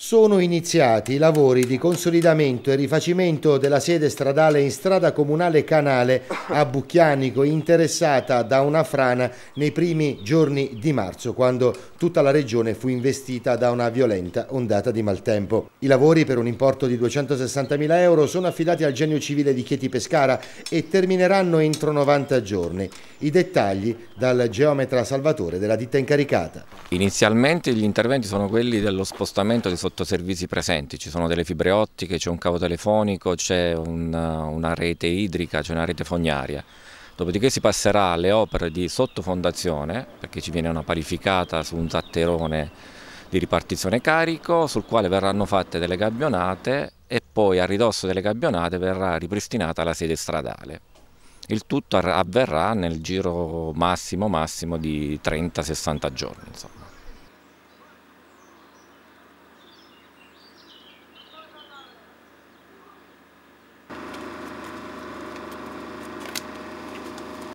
sono iniziati i lavori di consolidamento e rifacimento della sede stradale in strada comunale Canale a Bucchianico, interessata da una frana nei primi giorni di marzo, quando tutta la regione fu investita da una violenta ondata di maltempo. I lavori per un importo di 260.000 euro sono affidati al Genio Civile di Chieti Pescara e termineranno entro 90 giorni. I dettagli dal geometra Salvatore della ditta incaricata. Inizialmente gli interventi sono quelli dello spostamento dei sottoservizi presenti, ci sono delle fibre ottiche, c'è un cavo telefonico, c'è una, una rete idrica, c'è una rete fognaria. Dopodiché si passerà alle opere di sottofondazione, perché ci viene una parificata su un zatterone di ripartizione carico, sul quale verranno fatte delle gabbionate e poi a ridosso delle gabbionate verrà ripristinata la sede stradale. Il tutto avverrà nel giro massimo massimo di 30-60 giorni. Insomma.